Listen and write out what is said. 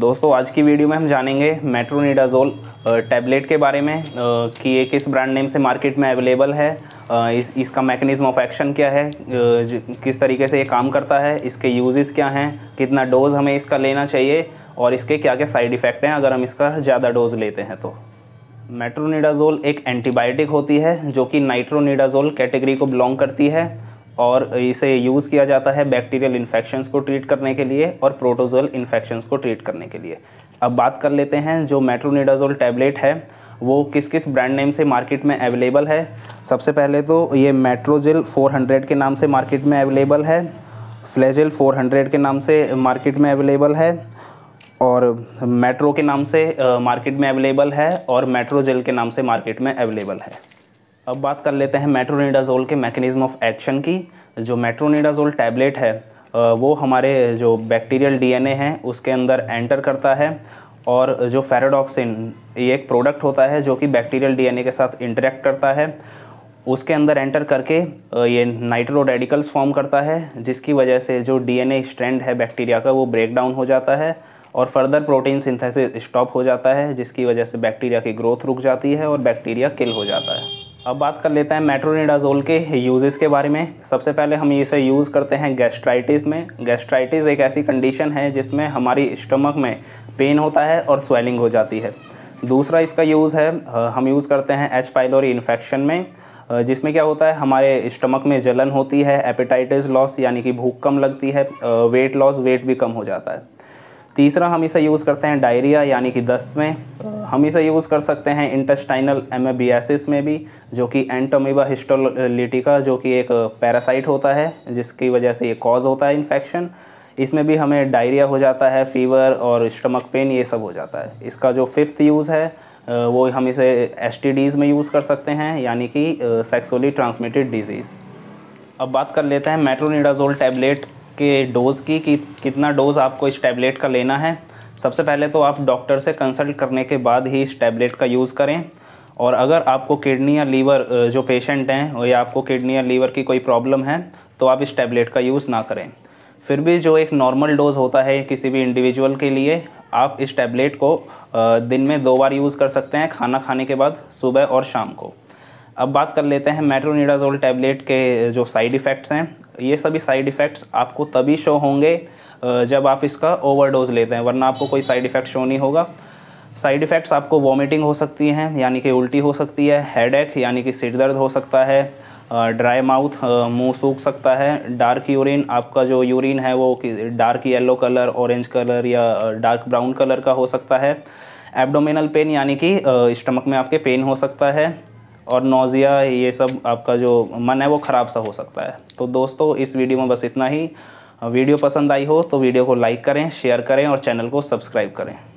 दोस्तों आज की वीडियो में हम जानेंगे मेट्रोनिडाजोल टैबलेट के बारे में कि ये किस ब्रांड नेम से मार्केट में अवेलेबल है इस इसका मैकेनिज्म ऑफ एक्शन क्या है किस तरीके से ये काम करता है इसके यूजेस क्या हैं कितना डोज हमें इसका लेना चाहिए और इसके क्या क्या साइड इफ़ेक्ट हैं अगर हम इसका ज़्यादा डोज लेते हैं तो मेट्रोनिडाजोल एक एंटीबायोटिक होती है जो कि नाइट्रोनिडाजोल कैटेगरी को बिलोंग करती है और इसे यूज़ किया जाता है बैक्टीरियल इन्फेक्शंस को ट्रीट करने के लिए और प्रोटोजोल इन्फेक्शंस को ट्रीट करने के लिए अब बात कर लेते हैं जो मेट्रोनिडाजोल टैबलेट है वो किस किस ब्रांड नेम से मार्केट में अवेलेबल है सबसे पहले तो ये मेट्रोजिल 400 के नाम से मार्केट में अवेलेबल है फ्लेजिल 400 के नाम से मार्केट में अवेलेबल है और मेट्रो के नाम से मार्केट में अवेलेबल है और मेट्रोजिल के नाम से मार्केट में अवेलेबल है अब बात कर लेते हैं मेट्रोनिडाजोल के मैकेनिज्म ऑफ एक्शन की जो मेट्रोनिडाजोल टैबलेट है वो हमारे जो बैक्टीरियल डीएनए है उसके अंदर एंटर करता है और जो फेराडॉक्सिन ये एक प्रोडक्ट होता है जो कि बैक्टीरियल डीएनए के साथ इंटरेक्ट करता है उसके अंदर एंटर करके ये नाइट्रो रेडिकल्स फॉर्म करता है जिसकी वजह से जो डीएनए स्ट्रैंड है बैक्टीरिया का वो ब्रेक डाउन हो जाता है और फर्दर प्रोटीन सिंथेसिस स्टॉप हो जाता है जिसकी वजह से बैक्टीरिया की ग्रोथ रुक जाती है और बैक्टीरिया किल हो जाता है अब बात कर लेते हैं मेट्रोनिडाजोल के यूज़ेस के बारे में सबसे पहले हम इसे यूज़ करते हैं गैस्ट्राइटिस में गैस्ट्राइटिस एक ऐसी कंडीशन है जिसमें हमारी स्टमक में पेन होता है और स्वेलिंग हो जाती है दूसरा इसका यूज़ है हम यूज़ करते हैं एच पाइलोरी इन्फेक्शन में जिसमें क्या होता है हमारे स्टमक में जलन होती है एपेटाइटिस लॉस यानी कि भूख कम लगती है वेट लॉस वेट भी कम हो जाता है तीसरा हमेशा यूज़ करते हैं डायरिया यानी कि दस्त में हमेशा यूज़ कर सकते हैं इंटेस्टाइनल एमेबियासिस में भी जो कि एंटोमीबा हिस्टोलिटिका जो कि एक पैरासाइट होता है जिसकी वजह से ये कॉज़ होता है इन्फेक्शन इसमें भी हमें डायरिया हो जाता है फीवर और स्टमक पेन ये सब हो जाता है इसका जो फिफ्थ यूज़ है वो हम इसे एस में यूज़ कर सकते हैं यानी कि सेक्सुअली ट्रांसमिटेड डिजीज़ अब बात कर लेते हैं मेट्रोनिडाजोल टैबलेट के डोज़ की कि कितना डोज़ आपको इस टैबलेट का लेना है सबसे पहले तो आप डॉक्टर से कंसल्ट करने के बाद ही इस टैबलेट का यूज़ करें और अगर आपको किडनी या लीवर जो पेशेंट हैं या आपको किडनी या लीवर की कोई प्रॉब्लम है तो आप इस टैबलेट का यूज़ ना करें फिर भी जो एक नॉर्मल डोज़ होता है किसी भी इंडिविजुअल के लिए आप इस टैबलेट को दिन में दो बार यूज़ कर सकते हैं खाना खाने के बाद सुबह और शाम को अब बात कर लेते हैं मेट्रोनिडाजोल टैबलेट के जो साइड इफ़ेक्ट्स हैं ये सभी साइड इफ़ेक्ट्स आपको तभी शो होंगे जब आप इसका ओवरडोज लेते हैं वरना आपको कोई साइड इफ़ेक्ट शो नहीं होगा साइड इफ़ेक्ट्स आपको वॉमिटिंग हो सकती हैं यानी कि उल्टी हो सकती है हेड यानी कि सिर दर्द हो सकता है ड्राई माउथ मुंह सूख सकता है डार्क यूरिन आपका जो यूरिन है वो dark yellow colour orange colour या डार्क ब्राउन कलर का हो सकता है एब्डोमिनल पेन यानी कि स्टमक में आपके पेन हो सकता है और नोज़िया ये सब आपका जो मन है वो ख़राब सा हो सकता है तो दोस्तों इस वीडियो में बस इतना ही वीडियो पसंद आई हो तो वीडियो को लाइक करें शेयर करें और चैनल को सब्सक्राइब करें